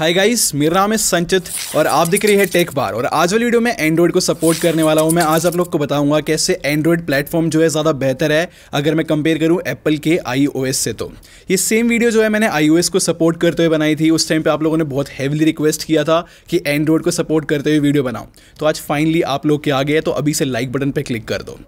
Hi guys मेरा नाम है संचित और आप दिख रही है टेक बार और आज वाली वीडियो में एंड्रॉइड को सपोर्ट करने वाला हूं मैं आज आप लोग को बताऊंगा कैसे एंड्रॉइड प्लेटफॉर्म जो है ज़्यादा बेहतर है अगर मैं कंपेयर करूं एप्पल के आईओएस से तो ये सेम वीडियो जो है मैंने आईओएस को सपोर्ट करते हुए बनाई थी उस टाइम पर आप लोगों ने बहुत हैवीली रिक्वेस्ट किया था कि एंड्रॉइड को सपोर्ट करते हुए वीडियो बनाओ तो आज फाइनली आप लोग के आ गए तो अभी से लाइक बटन पर क्लिक कर दो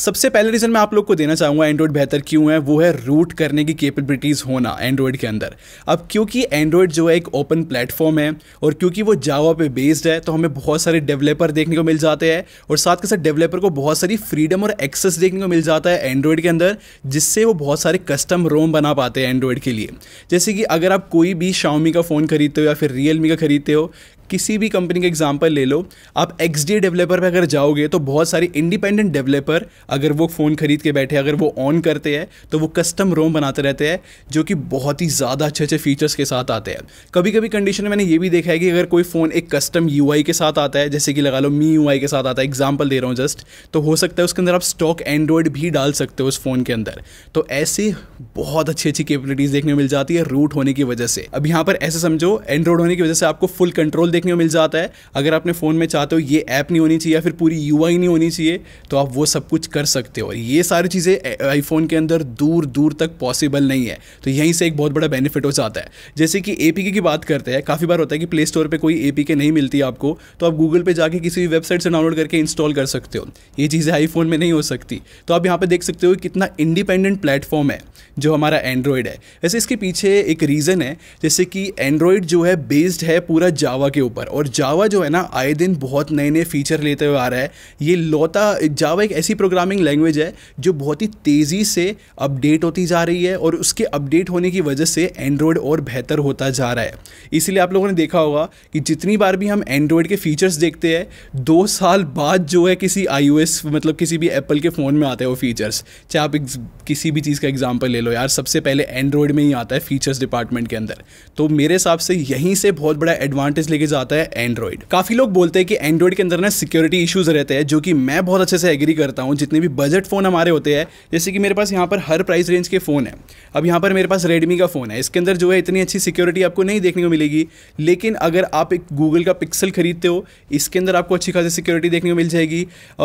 सबसे पहले रीज़न मैं आप लोग को देना चाहूँगा एंड्रॉइड बेहतर क्यों है वो है रूट करने की कैपेबिलिटीज़ होना एंड्रॉयड के अंदर अब क्योंकि एंड्रॉयड जो है एक ओपन प्लेट प्लेटफॉर्म है और क्योंकि वो जावा पे बेस्ड है तो हमें बहुत सारे डेवलपर देखने को मिल जाते हैं और साथ के साथ डेवलपर को बहुत सारी फ्रीडम और एक्सेस देखने को मिल जाता है एंड्रॉयड के अंदर जिससे वो बहुत सारे कस्टम रोम बना पाते हैं एंड्रॉयड के लिए जैसे कि अगर आप कोई भी शाओमी का फ़ोन खरीदते हो या फिर रियल का खरीदते हो किसी भी कंपनी का एग्जाम्पल ले लो आप एक्स डेवलपर पर अगर जाओगे तो बहुत सारे इंडिपेंडेंट डेवलपर अगर वो फ़ोन खरीद के बैठे अगर वो ऑन करते हैं तो वो कस्टम रोम बनाते रहते हैं जो कि बहुत ही ज़्यादा अच्छे अच्छे फीचर्स के साथ आते हैं कभी कभी कंडीशन में मैंने ये भी देखा है कि अगर कोई फ़ोन एक कस्टम यू के साथ आता है जैसे कि लगा लो मी यू के साथ आता है एग्जाम्पल दे रहा हूँ जस्ट तो हो सकता है उसके अंदर आप स्टॉक एंड्रॉयड भी डाल सकते हो उस फ़ोन के अंदर तो ऐसे बहुत अच्छी अच्छी कैपेबिलिटीज़ देखने मिल जाती है रूट होने की वजह से अब यहाँ पर ऐसे समझो एंड्रॉयड होने की वजह से आपको फुल कंट्रोल देखने को मिल जाता है अगर अपने फ़ोन में चाहते हो ये ऐप नहीं होनी चाहिए या फिर पूरी यू नहीं होनी चाहिए तो आप वो सब कुछ कर सकते हो ये सारी चीज़ें आईफोन के अंदर दूर दूर तक पॉसिबल नहीं है तो यहीं से एक बहुत बड़ा बेनिफिट हो जाता है जैसे कि ए की बात करते हैं काफ़ी बार होता है कि प्ले स्टोर पर कोई ए नहीं मिलती आपको तो आप गूगल पर जाके किसी भी वेबसाइट से डाउनलोड करके इंस्टॉल कर सकते हो ये चीज़ें आईफोन में नहीं हो सकती तो आप यहाँ पर देख सकते हो कितना इंडिपेंडेंट प्लेटफॉर्म है जो हमारा एंड्रॉयड है वैसे इसके पीछे एक रीज़न है जैसे कि एंड्रॉयड जो है बेस्ड है पूरा जावा के ऊपर ऊपर और जावा जो है ना आए दिन बहुत नए नए फीचर लेते हुए आ रहा है ये लौता जावा एक ऐसी प्रोग्रामिंग लैंग्वेज है जो बहुत ही तेज़ी से अपडेट होती जा रही है और उसके अपडेट होने की वजह से एंड्रॉयड और बेहतर होता जा रहा है इसलिए आप लोगों ने देखा होगा कि जितनी बार भी हम एंड्रॉयड के फीचर्स देखते हैं दो साल बाद जो है किसी आई मतलब किसी भी एप्पल के फ़ोन में आते हैं वो फीचर्स चाहे आप किसी भी चीज़ का एग्जाम्पल ले लो यार सबसे पहले एंड्रॉयड में ही आता है फीचर्स डिपार्टमेंट के अंदर तो मेरे हिसाब से यहीं से बहुत बड़ा एडवांटेज लेके चीज आता है एंड्रॉइड काफी लोग बोलते हैं कि एंड्रॉइड के अंदर ना सिक्योरिटी इशूज रहते हैं जो कि मैं बहुत अच्छे से एग्री करता हूँ जितने भी बजट फोन हमारे होते हैं जैसे कि मेरे पास यहाँ पर हर प्राइस रेंज के फोन है अब यहाँ पर मेरे पास रेडमी का फोन है इसके अंदर जो है इतनी अच्छी सिक्योरिटी आपको नहीं देखने को मिलेगी लेकिन अगर आप एक गूगल का पिक्सल खरीदते हो इसके अंदर आपको अच्छी खासी सिक्योरिटी देखने को मिल जाएगी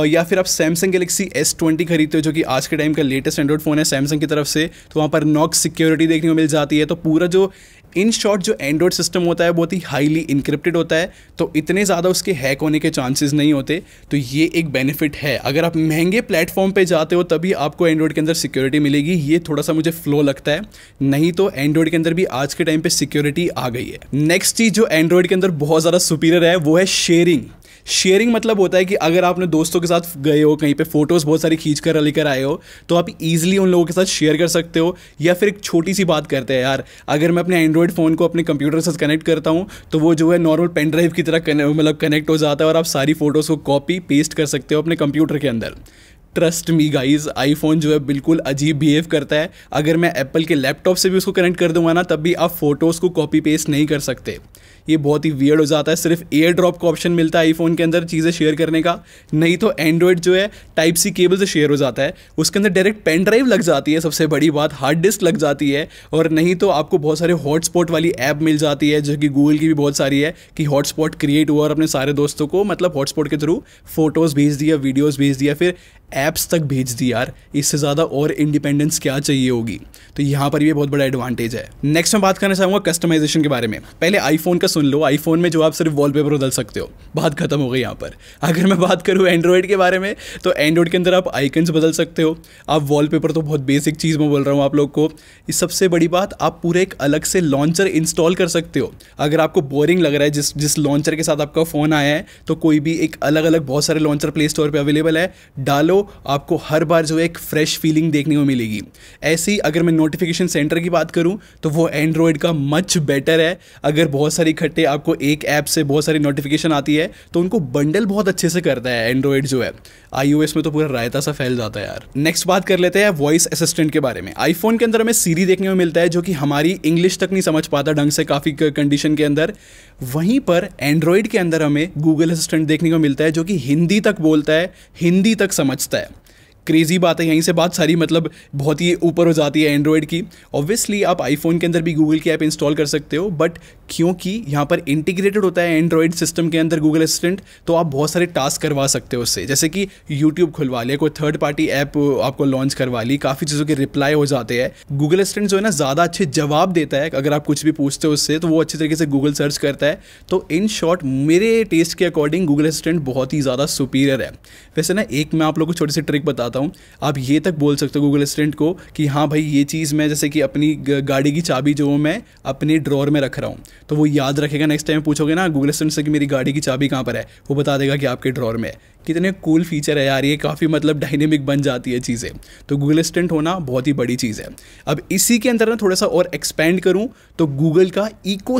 या फिर आप सैमसंग गलेक्सी एस ट्वेंटी खरीदते हो जो कि आज के टाइम का लेटेस्ट एंड्रॉइड फोन है सैमसंग की तरफ से तो वहाँ पर नॉक सिक्योरिटी देखने को मिल जाती है तो पूरा जो इन शॉर्ट जो एंड्रॉयड सिस्टम होता है बहुत ही हाईली इंक्रिप्टेड होता है तो इतने ज़्यादा उसके हैक होने के चांसेस नहीं होते तो ये एक बेनिफिट है अगर आप महंगे प्लेटफॉर्म पे जाते हो तभी आपको एंड्रॉयड के अंदर सिक्योरिटी मिलेगी ये थोड़ा सा मुझे फ्लो लगता है नहीं तो एंड्रॉयड के अंदर भी आज के टाइम पर सिक्योरिटी आ गई है नेक्स्ट चीज़ जो एंड्रॉयड के अंदर बहुत ज़्यादा सुपीरियर है वो है शेयरिंग शेयरिंग मतलब होता है कि अगर आपने दोस्तों के साथ गए हो कहीं पे फोटोज़ बहुत सारी खींच कर लेकर आए हो तो आप इजीली उन लोगों के साथ शेयर कर सकते हो या फिर एक छोटी सी बात करते हैं यार अगर मैं अपने एंड्रॉयड फ़ोन को अपने कंप्यूटर से कनेक्ट करता हूँ तो वो जो है नॉर्मल पेन ड्राइव की तरह मतलब कनेक्ट हो जाता है और आप सारी फ़ोटोज़ को कॉपी पेस्ट कर सकते हो अपने कंप्यूटर के अंदर ट्रस्ट मी गाइज आईफोन जो है बिल्कुल अजीब बिहेव करता है अगर मैं एप्पल के लैपटॉप से भी उसको कनेक्ट कर दूंगा ना तब भी आप फोटोज़ को कॉपी पेस्ट नहीं कर सकते ये बहुत ही वियर्ड हो जाता है सिर्फ एयर ड्रॉप का ऑप्शन मिलता है आईफोन के अंदर चीज़ें शेयर करने का नहीं तो एंड्रॉयड जो है टाइप सी केबल से शेयर हो जाता है उसके अंदर डायरेक्ट पेन ड्राइव लग जाती है सबसे बड़ी बात हार्ड डिस्क लग जाती है और नहीं तो आपको बहुत सारे हॉटस्पॉट वाली ऐप मिल जाती है जो कि गूगल की भी बहुत सारी है कि हॉटस्पॉट क्रिएट हुआ और अपने सारे दोस्तों को मतलब हॉटस्पॉट के थ्रू फोटोज़ भेज दिया वीडियोज़ भेज दिया फिर ऐप्स तक भेज दी यार इससे ज़्यादा और इंडिपेंडेंस क्या चाहिए होगी तो यहाँ पर भी बहुत बड़ा एडवांटेज है नेक्स्ट मैं बात करना चाहूँगा कस्टमाइजेशन के बारे में पहले आईफोन का सुन लो आईफोन में जो आप सिर्फ पेपर बदल सकते हो बात खत्म हो गई यहाँ पर अगर मैं बात करूँ एंड्रॉयड के बारे में तो एंड्रॉयड के अंदर आप आइकन्स बदल सकते हो आप वॉलपेपर तो बहुत बेसिक चीज़ में बोल रहा हूँ आप लोग को इस सबसे बड़ी बात आप पूरे एक अलग से लॉन्चर इंस्टॉल कर सकते हो अगर आपको बोरिंग लग रहा है जिस जिस लॉन्चर के साथ आपका फ़ोन आया है तो कोई भी एक अलग अलग बहुत सारे लॉन्चर प्ले स्टोर पर अवेलेबल है डालो हो तो आपको हर बार जो एक फ्रेश फीलिंग देखने को मिलेगी ऐसे ही अगर मैं नोटिफिकेशन सेंटर की बात करूं तो वो एंड्रॉयड का मच बेटर है अगर बहुत सारी इकट्ठे आपको एक ऐप से बहुत सारी नोटिफिकेशन आती है तो उनको बंडल बहुत अच्छे से करता है एंड्रॉयड जो है आई में तो पूरा रायता सा फैल जाता है यार नेक्स्ट बात कर लेते हैं वॉइस असिस्टेंट के बारे में आईफोन के अंदर हमें सीरी देखने में मिलता है जो कि हमारी इंग्लिश तक नहीं समझ पाता ढंग से काफ़ी कंडीशन के अंदर वहीं पर एंड्रॉयड के अंदर हमें गूगल असिस्टेंट देखने को मिलता है जो कि हिंदी तक बोलता है हिंदी तक समझ step. क्रेज़ी बात है यहीं से बात सारी मतलब बहुत ही ऊपर हो जाती है एंड्रॉयड की ऑब्वियसली आप आईफोन के अंदर भी गूगल की ऐप इंस्टॉल कर सकते हो बट क्योंकि यहाँ पर इंटीग्रेटेड होता है एंड्रॉयड सिस्टम के अंदर गूगल असिस्टेंट तो आप बहुत सारे टास्क करवा सकते हो उससे जैसे कि यूट्यूब खुलवा लिया कोई थर्ड पार्टी ऐप आपको लॉन्च करवा ली काफ़ी चीज़ों के रिप्लाई हो जाते हैं गूगल असिस्टेंट जो है ना ज़्यादा अच्छे जवाब देता है अगर आप कुछ भी पूछते हो उससे तो वो अच्छे तरीके से गूगल सर्च करता है तो इन शॉर्ट मेरे टेस्ट के अकॉर्डिंग गूगल असिस्टेंट बहुत ही ज़्यादा सुपीरियर है वैसे ना एक मैं आप लोग को छोटी सी ट्रिक बताता बताता हूँ आप ये तक बोल सकते हो गूगल असिस्टेंट को कि हाँ भाई ये चीज़ मैं जैसे कि अपनी गाड़ी की चाबी जो मैं अपने ड्रॉर में रख रहा हूँ तो वो याद रखेगा नेक्स्ट टाइम पूछोगे ना गूगल असिस्टेंट से कि मेरी गाड़ी की चाबी कहाँ पर है वो बता देगा कि आपके ड्रॉर में है कितने कूल फीचर है यार ये काफ़ी मतलब डायनेमिक बन जाती है चीज़ें तो गूगल असिस्टेंट होना बहुत ही बड़ी चीज़ है अब इसी के अंदर ना थोड़ा सा और एक्सपेंड करूँ तो गूगल का इको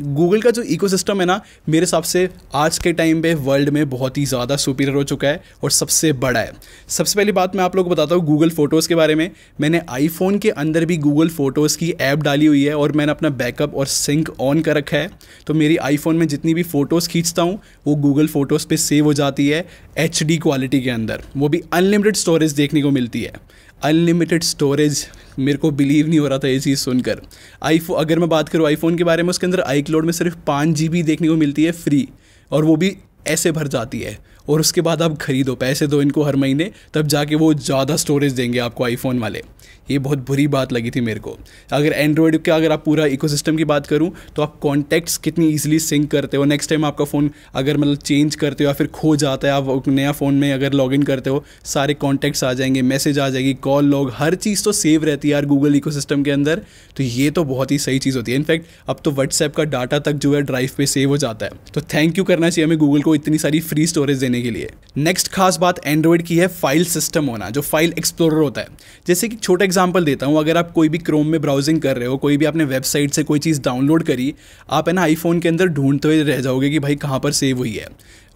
गूगल का जो इको है ना मेरे हिसाब से आज के टाइम पर वर्ल्ड में बहुत ही ज़्यादा सुपीरियर हो चुका है और सबसे बड़ा है सबसे पहली बात मैं आप लोग को बताता हूँ गूगल फ़ोटोज़ के बारे में मैंने आईफोन के अंदर भी गूगल फ़ोटोज़ की ऐप डाली हुई है और मैंने अपना बैकअप और सिंक ऑन कर रखा है तो मेरी आईफोन में जितनी भी फ़ोटोज़ खींचता हूँ वो गूगल फ़ोटोज़ पे सेव हो जाती है एच क्वालिटी के अंदर वो भी अनलिमिटेड स्टोरेज देखने को मिलती है अनलिमिटेड स्टोरेज मेरे को बिलीव नहीं हो रहा था ये चीज़ सुनकर आई अगर मैं बात करूँ आईफोन के बारे में उसके अंदर आई में सिर्फ पाँच जी देखने को मिलती है फ्री और वो भी ऐसे भर जाती है और उसके बाद आप खरीदो पैसे दो इनको हर महीने तब जाके वो ज़्यादा स्टोरेज देंगे आपको आईफोन वाले ये बहुत बुरी बात लगी थी मेरे को अगर एंड्रॉयड का अगर आप पूरा इकोसिस्टम की बात करूँ तो आप कॉन्टैक्ट्स कितनी ईजिली सिंक करते हो नेक्स्ट टाइम आपका फ़ोन अगर मतलब चेंज करते हो या फिर खो जाता है आप नया फ़ोन में अगर लॉग करते हो सारे कॉन्टैक्ट्स आ जाएंगे मैसेज आ जाएगी कॉल लॉग हर चीज़ तो सेव रहती है यार गूगल इको के अंदर तो ये तो बहुत ही सही चीज़ होती है इनफैक्ट अब तो व्हाट्सएप का डाटा तक जो है ड्राइव पर सेव हो जाता है तो थैंक यू करना चाहिए हमें गूगल को इतनी सारी फ्री स्टोरेज देने के लिए नेक्स्ट खास बात एंड्रॉयड की है फाइल सिस्टम होना जो फाइल एक्सप्लोरर होता है जैसे कि छोटा एग्जांपल देता हूँ अगर आप कोई भी क्रोम में ब्राउजिंग कर रहे हो कोई भी आपने वेबसाइट से कोई चीज़ डाउनलोड करी आप है ना आईफोन के अंदर ढूंढते हुए रह जाओगे कि भाई कहाँ पर सेव हुई है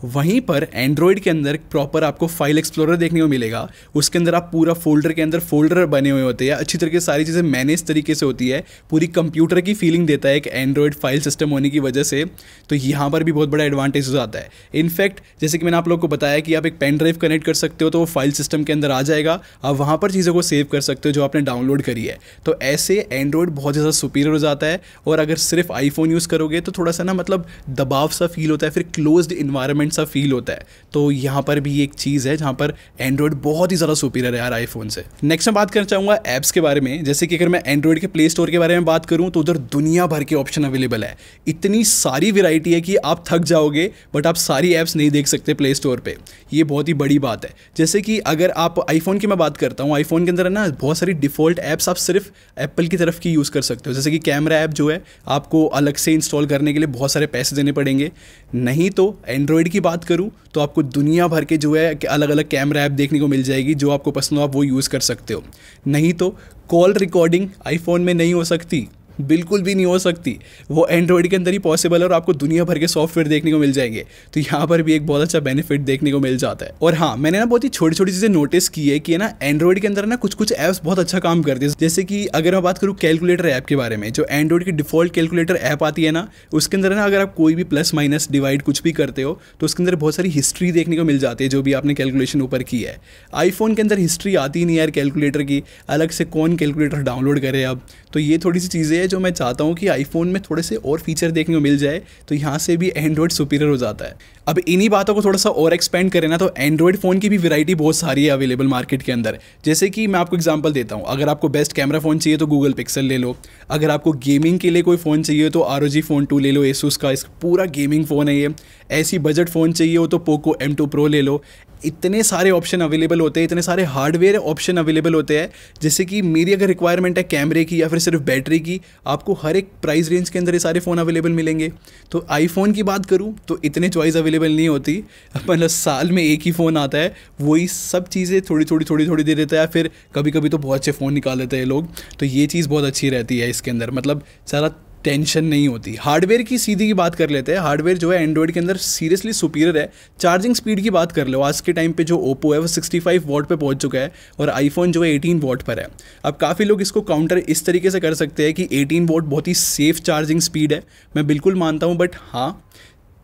वहीं पर एंड्रॉयड के अंदर प्रॉपर आपको फाइल एक्सप्लोरर देखने को मिलेगा उसके अंदर आप पूरा फोल्डर के अंदर फोल्डर बने हुए होते हैं अच्छी तरीके से सारी चीज़ें मैनेज तरीके से होती है पूरी कंप्यूटर की फीलिंग देता है एक एंड्रॉयड फाइल सिस्टम होने की वजह से तो यहाँ पर भी बहुत बड़ा एडवांटेज हो जाता है इनफैक्ट जैसे कि मैंने आप लोग को बताया कि आप एक पेन ड्राइव कनेक्ट कर सकते हो तो वो फाइल सिस्टम के अंदर आ जाएगा आप वहाँ पर चीज़ों को सेव कर सकते हो जो आपने डाउनलोड करी है तो ऐसे एंड्रॉयड बहुत ज़्यादा सुपीरियर हो जाता है और अगर सिर्फ आईफोन यूज़ करोगे तो थोड़ा सा ना मतलब दबाव सा फील होता है फिर क्लोज्ड इन्वायरमेंट सा फील होता है तो यहाँ पर भी एक चीज़ है जहाँ पर एंड्रॉयड बहुत ही ज़्यादा सुपीरियर है यार आईफोन से नेक्स्ट मैं बात करना चाहूँगा ऐप्स के बारे में जैसे कि अगर मैं एंड्रॉयड के प्ले स्टोर के बारे में बात करूँ तो उधर दुनिया भर के ऑप्शन अवेलेबल है इतनी सारी वेराइटी है कि आप थक जाओगे बट आप सारी ऐप्स नहीं देख सकते प्ले स्टोर पर ये बहुत ही बड़ी बात है जैसे कि अगर आप आईफोन की मैं बात करता हूँ आईफोन के अंदर ना बहुत सारी डिफॉल्ट ऐप्स आप सिर्फ एप्पल की तरफ की यूज़ कर सकते हो जैसे कि कैमरा ऐप जो है आपको अलग से इंस्टॉल करने के लिए बहुत सारे पैसे देने पड़ेंगे नहीं तो एंड्रॉयड की बात करूँ तो आपको दुनिया भर के जो है अलग अलग कैमरा ऐप देखने को मिल जाएगी जो आपको पसंद हो आप वो यूज़ कर सकते हो नहीं तो कॉल रिकॉर्डिंग आईफोन में नहीं हो सकती बिल्कुल भी नहीं हो सकती वो एंड्रॉयड के अंदर ही पॉसिबल है और आपको दुनिया भर के सॉफ्टवेयर देखने को मिल जाएंगे तो यहाँ पर भी एक बहुत अच्छा बेनिफिट देखने को मिल जाता है और हाँ मैंने ना बहुत ही छोटी छोटी चीज़ें नोटिस की है कि ना एंड्रॉयड के अंदर ना कुछ कुछ ऐप्स बहुत अच्छा काम करते हैं जैसे कि अगर मैं बात करूँ कैलकुलेटर ऐप के बारे में जो एंड्रॉयड की डिफॉल्ट कैलकुलेटर ऐप आती है ना उसके अंदर ना अगर आप कोई भी प्लस माइनस डिवाइड कुछ भी करते हो तो उसके अंदर बहुत सारी हिस्ट्री देखने को मिल जाती है जो भी आपने कैलकुलेशन ऊपर की है आईफोन के अंदर हिस्ट्री आती ही नहीं यार कैलकुलेटर की अलग से कौन कैलकुलेटर डाउनलोड करे अब तो ये थोड़ी सी चीज़ें है जो मैं चाहता हूँ कि आईफोन में थोड़े से और फीचर देखने को मिल जाए तो यहाँ से भी एंड्रॉयड सुपीरियर हो जाता है अब इन्हीं बातों को थोड़ा सा और एक्सपेंड करें ना तो एंड्रॉयड फ़ोन की भी वैरायटी बहुत सारी है अवेलेबल मार्केट के अंदर जैसे कि मैं आपको एग्जांपल देता हूँ अगर आपको बेस्ट कैमरा फ़ोन चाहिए तो गूगल पिक्सल ले लो अगर आपको गेमिंग के लिए कोई फ़ोन चाहिए तो आर फ़ोन टू ले लो एसूस का इस पूरा गेमिंग फ़ोन है ये ऐसी बजट फ़ोन चाहिए हो तो पोको एम टू प्रो ले लो इतने सारे ऑप्शन अवेलेबल होते हैं इतने सारे हार्डवेयर ऑप्शन अवेलेबल होते हैं जैसे कि मेरी अगर रिक्वायरमेंट है कैमरे की या फिर सिर्फ बैटरी की आपको हर एक प्राइस रेंज के अंदर ये सारे फ़ोन अवेलेबल मिलेंगे तो आईफोन की बात करूँ तो इतने चॉइस अवेलेबल नहीं होती मतलब साल में एक ही फ़ोन आता है वही सब चीज़ें थोड़ी थोड़ी थोड़ी थोड़ी दे देता है फिर कभी कभी तो बहुत अच्छे फ़ोन निकाल लेते हैं लोग तो ये चीज़ बहुत अच्छी रहती है इसके अंदर मतलब सारा टेंशन नहीं होती हार्डवेयर की सीधी की बात कर लेते हैं हार्डवेयर जो है एंड्रॉयड के अंदर सीरियसली सुपीरियर है चार्जिंग स्पीड की बात कर लो आज के टाइम पे जो ओप्पो है वो 65 फाइव वॉट पर पहुंच चुका है और आईफोन जो है 18 वॉट पर है अब काफ़ी लोग इसको काउंटर इस तरीके से कर सकते हैं कि 18 वॉट बहुत ही सेफ चार्जिंग स्पीड है मैं बिल्कुल मानता हूँ बट हाँ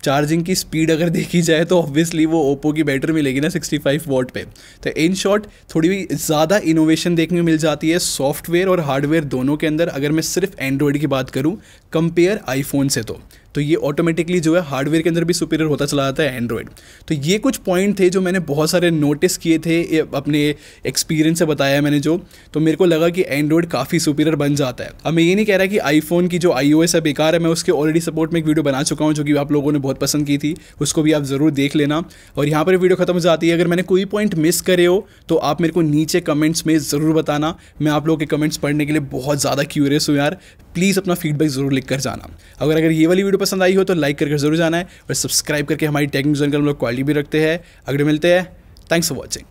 चार्जिंग की स्पीड अगर देखी जाए तो ऑब्वियसली वो ओप्पो की बैटरी मिलेगी ना 65 वॉट पर तो इन शॉर्ट थोड़ी भी ज़्यादा इनोवेशन देखने में मिल जाती है सॉफ्टवेयर और हार्डवेयर दोनों के अंदर अगर मैं सिर्फ एंड्रॉयड की बात करूँ कंपेयर आईफोन से तो तो ये ऑटोमेटिकली जो है हार्डवेयर के अंदर भी सुपीरियर होता चला जाता है एंड्रॉयड तो ये कुछ पॉइंट थे जो मैंने बहुत सारे नोटिस किए थे अपने एक्सपीरियंस से बताया मैंने जो तो मेरे को लगा कि एंड्रॉयड काफ़ी सुपीरियर बन जाता है अब मैं ये नहीं कह रहा कि आईफोन की जो आई है बेकार है मैं उसके ऑलरेडी सपोर्ट में एक वीडियो बना चुका हूँ जो कि आप लोगों ने बहुत पसंद की थी उसको भी आप ज़रूर देख लेना और यहाँ पर वीडियो खत्म हो जाती है अगर मैंने कोई पॉइंट मिस करे हो तो आप मेरे को नीचे कमेंट्स में ज़रूर बताना मैं आप लोगों के कमेंट्स पढ़ने के लिए बहुत ज़्यादा क्यूरियस हूँ यार प्लीज़ अपना फीडबैक ज़रूर लिख कर जाना अगर अगर ये वाली वीडियो पसंद आई हो तो लाइक करके जरूर जाना है और सब्सक्राइब करके हमारी टेक्निक जोन का हम लोग क्वालिटी भी रखते हैं अगले मिलते हैं थैंक्स फॉर वॉचिंग